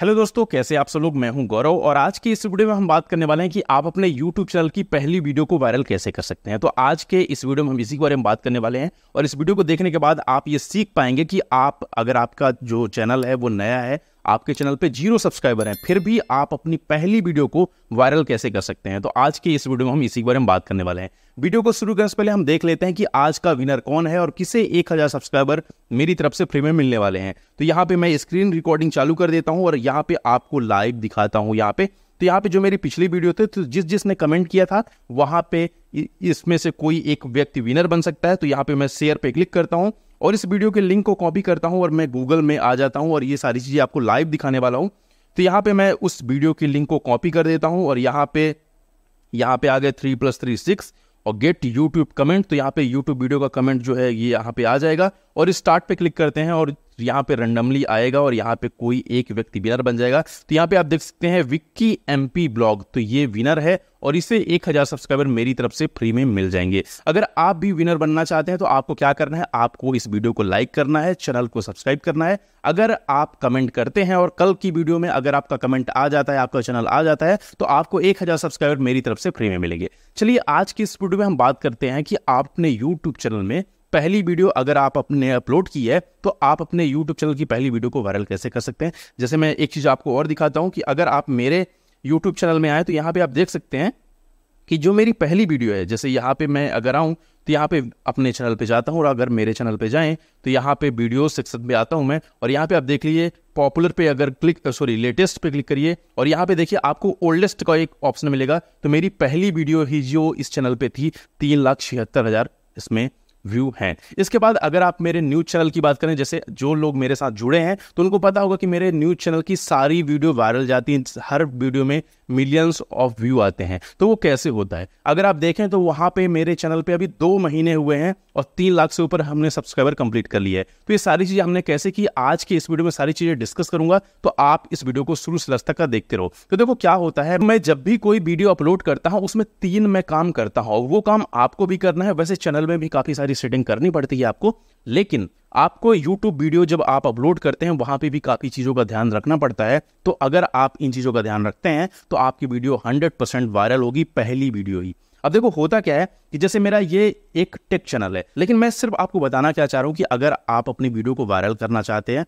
hello दोस्तों कैसे आप सब लोग मैं हूं गौरव और आज के इस वीडियो में हम बात करने वाले हैं कि आप अपने यूट्यूब चैनल की पहली वीडियो को वायरल कैसे कर सकते हैं तो आज के इस वीडियो में हम इसी के बारे में बात करने वाले हैं और इस वीडियो को देखने के बाद आप ये सीख पाएंगे कि आप अगर आपका जो चैनल है वो नया है आपके चैनल पे जीरो सब्सक्राइबर हैं फिर भी आप अपनी पहली वीडियो को वायरल कैसे कर सकते हैं तो आज के इस वीडियो में हम इसी बारे में बात करने वाले हैं वीडियो को शुरू करने से पहले हम देख लेते हैं कि आज का विनर कौन है और किसे एक हज़ार सब्सक्राइबर मेरी तरफ से फ्री में मिलने वाले हैं तो यहाँ पे मैं स्क्रीन रिकॉर्डिंग चालू कर देता हूँ और यहाँ पे आपको लाइव दिखाता हूँ यहाँ पे तो यहाँ पे जो मेरी पिछली वीडियो थी तो जिस जिसने कमेंट किया था वहां पे इसमें से कोई एक व्यक्ति विनर बन सकता है तो यहाँ पे मैं शेयर पे क्लिक करता हूँ और इस वीडियो के लिंक को कॉपी करता हूँ और मैं गूगल में आ जाता हूँ और ये सारी चीज़ें आपको लाइव दिखाने वाला हूँ तो यहाँ पे मैं उस वीडियो के लिंक को कॉपी कर देता हूँ और यहाँ पे यहाँ पे आ गए थ्री प्लस थ्री सिक्स और गेट यूट्यूब कमेंट तो यहाँ पे यूट्यूब वीडियो का कमेंट जो है ये यहाँ पे आ जाएगा और स्टार्ट पे क्लिक करते हैं और तो यहाँ पे रैंडमली आएगा और यहाँ पे कोई एक व्यक्ति विनर बन जाएगा तो यहाँ पे आप देख सकते हैं विक्की एमपी ब्लॉग तो ये विनर है और इसे एक हज़ार सब्सक्राइबर मेरी तरफ से फ्री में मिल जाएंगे अगर आप भी विनर बनना चाहते हैं तो आपको क्या करना है आपको इस वीडियो को लाइक करना है चैनल को सब्सक्राइब करना है अगर आप कमेंट करते हैं और कल की वीडियो में अगर आपका कमेंट आ जाता है आपका चैनल आ जाता है तो आपको एक हज़ार सब्सक्राइबर मेरी तरफ से फ्री में मिलेंगे चलिए आज की इस वीडियो में हम बात करते हैं कि आपने यूट्यूब चैनल में पहली वीडियो अगर आप अपने अपलोड की है तो आप अपने यूट्यूब चैनल की पहली वीडियो को वायरल कैसे कर सकते हैं जैसे मैं एक चीज़ आपको और दिखाता हूँ कि अगर आप मेरे यूट्यूब चैनल में आए तो यहाँ पर आप देख सकते हैं कि जो मेरी पहली वीडियो है जैसे यहाँ पे मैं अगर आऊँ तो यहाँ पे अपने चैनल पे जाता हूँ और अगर मेरे चैनल पे जाएं तो यहाँ पे वीडियो सेक्शन में आता हूँ मैं और यहाँ पे आप देख लीजिए पॉपुलर पे अगर क्लिक सॉरी लेटेस्ट पे क्लिक करिए और यहाँ पे देखिए आपको ओल्डेस्ट का एक ऑप्शन मिलेगा तो मेरी पहली वीडियो ही जो इस चैनल पर थी तीन लाख छिहत्तर हज़ार इसमें व्यू हैं इसके बाद अगर आप मेरे न्यूज़ चैनल की बात करें जैसे जो लोग मेरे साथ जुड़े हैं तो उनको पता होगा कि मेरे न्यूज़ चैनल की सारी वीडियो वायरल जाती है हर वीडियो में मिलियंस ऑफ व्यू आते हैं तो वो कैसे होता है अगर आप देखें तो वहाँ पे मेरे चैनल पे अभी दो महीने हुए हैं और तीन लाख से ऊपर हमने सब्सक्राइबर कंप्लीट कर लिया है तो ये सारी चीज़ें हमने कैसे की आज की इस वीडियो में सारी चीज़ें डिस्कस करूंगा तो आप इस वीडियो को शुरू से लस्तक तक का देखते रहो तो देखो क्या होता है मैं जब भी कोई वीडियो अपलोड करता हूँ उसमें तीन मैं काम करता हूँ वो काम आपको भी करना है वैसे चैनल में भी काफ़ी सारी सेटिंग करनी पड़ती है आपको लेकिन आपको YouTube वीडियो जब आप अपलोड करते हैं वहां पे भी काफ़ी चीज़ों का ध्यान रखना पड़ता है तो अगर आप इन चीज़ों का ध्यान रखते हैं तो आपकी वीडियो 100% परसेंट वायरल होगी पहली वीडियो ही अब देखो होता क्या है कि जैसे मेरा ये एक टेक चैनल है लेकिन मैं सिर्फ आपको बताना क्या चाह रहा हूं कि अगर आप अपनी वीडियो को वायरल करना चाहते हैं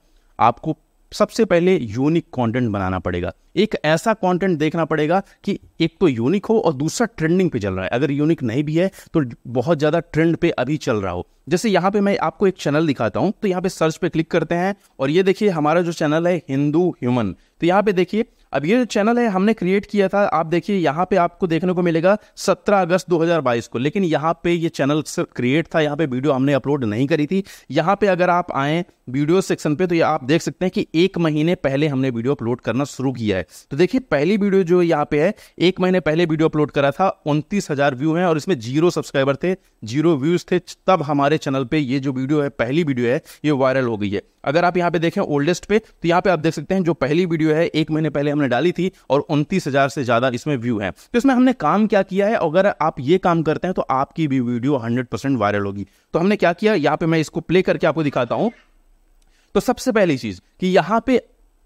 आपको सबसे पहले यूनिक कंटेंट बनाना पड़ेगा एक ऐसा कंटेंट देखना पड़ेगा कि एक तो यूनिक हो और दूसरा ट्रेंडिंग पे चल रहा है अगर यूनिक नहीं भी है तो बहुत ज़्यादा ट्रेंड पे अभी चल रहा हो जैसे यहाँ पे मैं आपको एक चैनल दिखाता हूँ तो यहाँ पे सर्च पे क्लिक करते हैं और ये देखिए हमारा जो चैनल है हिंदू ह्यूमन तो यहाँ पे देखिए अब ये चैनल है हमने क्रिएट किया था आप देखिए यहाँ पे आपको देखने को मिलेगा 17 अगस्त 2022 को लेकिन यहाँ पे ये चैनल सिर्फ क्रिएट था यहाँ पे वीडियो हमने अपलोड नहीं करी थी यहाँ पे अगर आप आए वीडियो सेक्शन पे तो ये आप देख सकते हैं कि एक महीने पहले हमने वीडियो अपलोड करना शुरू किया है तो देखिए पहली वीडियो जो यहाँ पे है एक महीने पहले वीडियो अपलोड करा था उनतीस व्यू है और इसमें जीरो सब्सक्राइबर थे जीरो व्यूज थे तब हमारे चैनल पर ये जो वीडियो है पहली वीडियो है ये वायरल हो गई है अगर आप यहाँ पे देखें ओल्डेस्ट पे तो यहाँ पे आप देख सकते हैं जो पहली वीडियो है एक महीने पहले हमने डाली थी और उनतीस से ज़्यादा इसमें व्यू है तो इसमें हमने काम क्या किया है अगर आप ये काम करते हैं तो आपकी भी वीडियो हंड्रेड वायरल होगी तो हमने क्या किया यहाँ पे मैं इसको प्ले करके आपको दिखाता हूँ तो सबसे पहली चीज़ कि यहाँ पे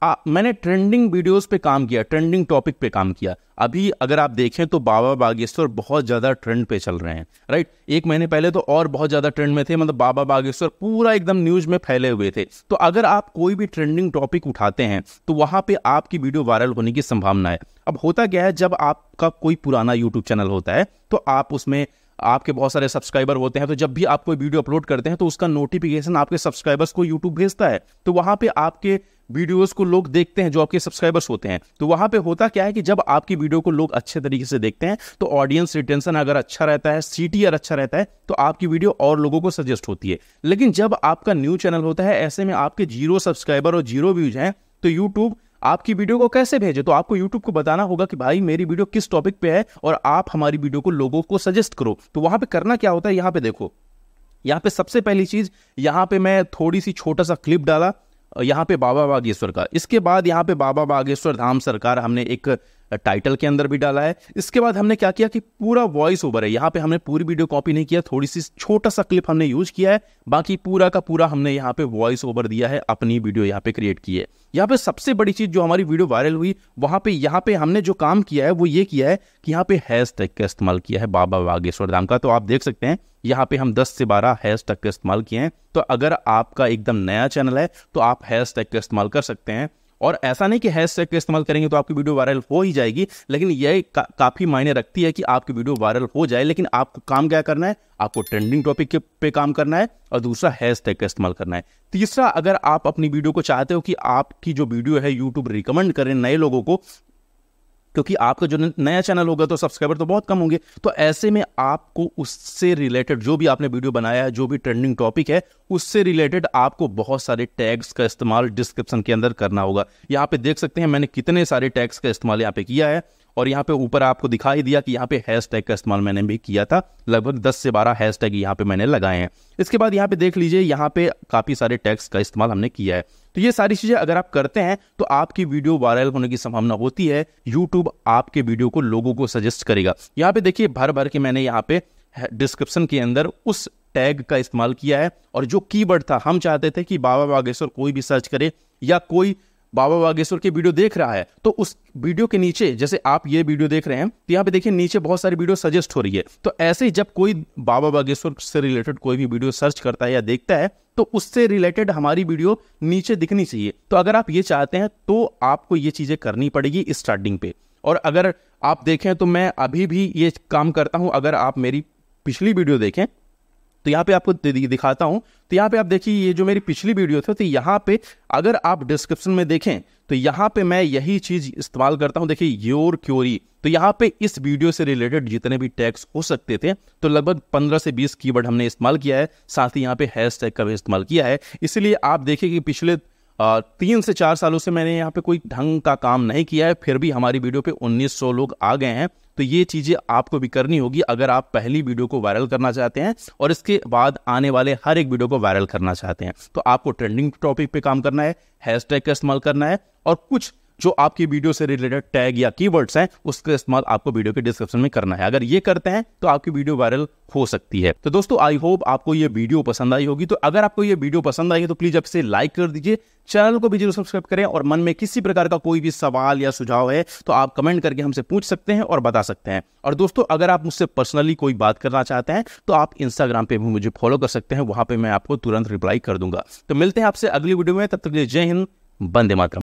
आ, मैंने ट्रेंडिंग वीडियोस पे काम किया ट्रेंडिंग टॉपिक पे काम किया अभी अगर आप देखें तो बाबा बागेश्वर बहुत ज़्यादा ट्रेंड पे चल रहे हैं राइट एक महीने पहले तो और बहुत ज़्यादा ट्रेंड में थे मतलब बाबा बागेश्वर पूरा एकदम न्यूज में फैले हुए थे तो अगर आप कोई भी ट्रेंडिंग टॉपिक उठाते हैं तो वहां पर आपकी वीडियो वायरल होने की संभावना है अब होता क्या है जब आपका कोई पुराना यूट्यूब चैनल होता है तो आप उसमें आपके बहुत सारे सब्सक्राइबर होते हैं तो जब भी आप कोई वीडियो अपलोड करते हैं तो उसका नोटिफिकेशन आपके सब्सक्राइबर्स को यूट्यूब भेजता है तो वहां पे आपके वीडियोस को लोग देखते हैं जो आपके सब्सक्राइबर्स होते हैं तो वहां पे होता क्या है कि जब आपकी वीडियो को लोग अच्छे तरीके से देखते हैं तो ऑडियंस रिटेंशन अगर अच्छा रहता है सी अच्छा रहता है तो आपकी वीडियो और लोगों को सजेस्ट होती है लेकिन जब आपका न्यू चैनल होता है ऐसे में आपके जीरो सब्सक्राइबर और जीरो व्यूज हैं तो यूट्यूब आपकी वीडियो को कैसे भेजे तो आपको यूट्यूब को बताना होगा कि भाई मेरी वीडियो किस टॉपिक पे है और आप हमारी वीडियो को लोगों को सजेस्ट करो तो वहां पे करना क्या होता है यहाँ पे देखो यहाँ पे सबसे पहली चीज यहाँ पे मैं थोड़ी सी छोटा सा क्लिप डाला यहाँ पे बाबा बागेश्वर का इसके बाद यहाँ पे बाबा बागेश्वर धाम सरकार हमने एक टाइटल के अंदर भी डाला है इसके बाद हमने क्या किया कि पूरा वॉइस ओवर है यहाँ पे हमने पूरी वीडियो कॉपी नहीं किया थोड़ी सी छोटा सा क्लिप हमने यूज किया है बाकी पूरा का पूरा हमने यहाँ पे वॉइस ओवर दिया है अपनी वीडियो यहाँ पे क्रिएट की है यहाँ पे सबसे बड़ी चीज जो हमारी वीडियो वायरल हुई वहां पे यहाँ पे हमने जो काम किया है वो ये किया है कि यहाँ पे हैश टैग का इस्तेमाल किया है बाबा बागेश्वर धाम का तो आप देख सकते हैं यहाँ पे हम 10 से 12 हैश टैग का इस्तेमाल किए हैं तो अगर आपका एकदम नया चैनल है तो आप हैश टैग का इस्तेमाल कर सकते हैं और ऐसा नहीं कि टैग का इस्तेमाल करेंगे तो आपकी वीडियो वायरल हो ही जाएगी लेकिन यह का, काफ़ी मायने रखती है कि आपकी वीडियो वायरल हो जाए लेकिन आपको काम क्या करना है आपको ट्रेंडिंग टॉपिक के पे काम करना है और दूसरा हैश टैग का इस्तेमाल करना है तीसरा अगर आप अपनी वीडियो को चाहते हो कि आपकी जो वीडियो है यूट्यूब रिकमेंड करें नए लोगों को क्योंकि आपका जो नया चैनल होगा तो सब्सक्राइबर तो बहुत कम होंगे तो ऐसे में आपको उससे रिलेटेड जो भी आपने वीडियो बनाया है जो भी ट्रेंडिंग टॉपिक है उससे रिलेटेड आपको बहुत सारे टैग्स का इस्तेमाल डिस्क्रिप्शन के अंदर करना होगा यहाँ पे देख सकते हैं मैंने कितने सारे टैग्स का इस्तेमाल यहाँ पे किया है और यहाँ पे ऊपर आपको दिखाई दिया कि यहाँ पे हैशटैग का इस्तेमाल मैंने भी किया था लगभग 10 से 12 हैशटैग यहाँ पे मैंने लगाए हैं इसके बाद यहाँ पे देख लीजिए यहाँ पे काफ़ी सारे टैग्स का इस्तेमाल हमने किया है तो ये सारी चीज़ें अगर आप करते हैं तो आपकी वीडियो वायरल होने की संभावना होती है यूट्यूब आपके वीडियो को लोगों को सजेस्ट करेगा यहाँ पे देखिए भर भर के मैंने यहाँ पे डिस्क्रिप्शन के अंदर उस टैग का इस्तेमाल किया है और जो कीवर्ड था हम चाहते थे कि बाबा बागेश्वर कोई भी सर्च करे या कोई बाबा बागेश्वर की वीडियो देख रहा है तो उस वीडियो के नीचे जैसे आप ये वीडियो देख रहे हैं तो यहाँ पे देखिए नीचे बहुत सारी वीडियो सजेस्ट हो रही है तो ऐसे ही जब कोई बाबा बागेश्वर से रिलेटेड कोई भी वीडियो सर्च करता है या देखता है तो उससे रिलेटेड हमारी वीडियो नीचे दिखनी चाहिए तो अगर आप ये चाहते हैं तो आपको ये चीज़ें करनी पड़ेगी स्टार्टिंग पे और अगर आप देखें तो मैं अभी भी ये काम करता हूँ अगर आप मेरी पिछली वीडियो देखें तो यहाँ पे आपको दिखाता हूँ तो यहाँ पे आप देखिए ये जो मेरी पिछली वीडियो थी तो यहाँ पे अगर आप डिस्क्रिप्शन में देखें तो यहाँ पे मैं यही चीज़ इस्तेमाल करता हूँ देखिए योर क्योरी तो यहाँ पे इस वीडियो से रिलेटेड जितने भी टैक्स हो सकते थे तो लगभग 15 से 20 कीवर्ड हमने इस्तेमाल किया है साथ ही यहाँ पे हैश टैग का भी इस्तेमाल किया है इसीलिए आप देखिए कि पिछले तीन से चार सालों से मैंने यहाँ पे कोई ढंग का काम नहीं किया है फिर भी हमारी वीडियो पे 1900 लोग आ गए हैं तो ये चीज़ें आपको भी करनी होगी अगर आप पहली वीडियो को वायरल करना चाहते हैं और इसके बाद आने वाले हर एक वीडियो को वायरल करना चाहते हैं तो आपको ट्रेंडिंग टॉपिक पे काम करना है हैशटैग का इस्तेमाल करना है और कुछ जो आपकी वीडियो से रिलेटेड टैग या कीवर्ड्स हैं उसका इस्तेमाल आपको वीडियो के डिस्क्रिप्शन में करना है अगर ये करते हैं तो आपकी वीडियो वायरल हो सकती है तो दोस्तों आई होप आपको ये वीडियो पसंद आई होगी तो अगर आपको ये वीडियो पसंद आई है तो प्लीज अब इसे लाइक कर दीजिए चैनल को भी जरूर सब्सक्राइब करें और मन में किसी प्रकार का कोई भी सवाल या सुझाव है तो आप कमेंट करके हमसे पूछ सकते हैं और बता सकते हैं और दोस्तों अगर आप मुझसे पर्सनली कोई बात करना चाहते हैं तो आप इंस्टाग्राम पर भी मुझे फॉलो कर सकते हैं वहां पर मैं आपको तुरंत रिप्लाई कर दूंगा तो मिलते हैं आपसे अगली वीडियो में तब तक जय हिंद बंदे मातरम